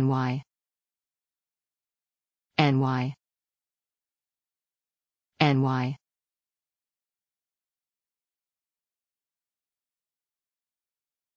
NY NY NY